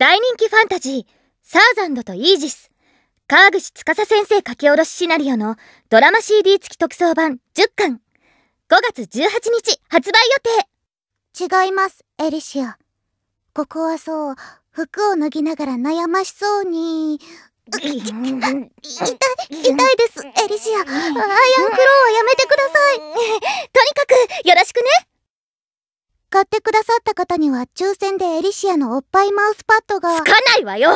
大人気ファンタジー「サーザンドとイージス」川口司先生書き下ろしシナリオのドラマ CD 付き特装版10巻5月18日発売予定違いますエリシアここはそう服を脱ぎながら悩ましそうに痛い痛いですエリシア アイアンクローはやめてください とにかくよろしくねってくださった方には抽選でエリシアのおっぱいマウスパッドがつかないわよ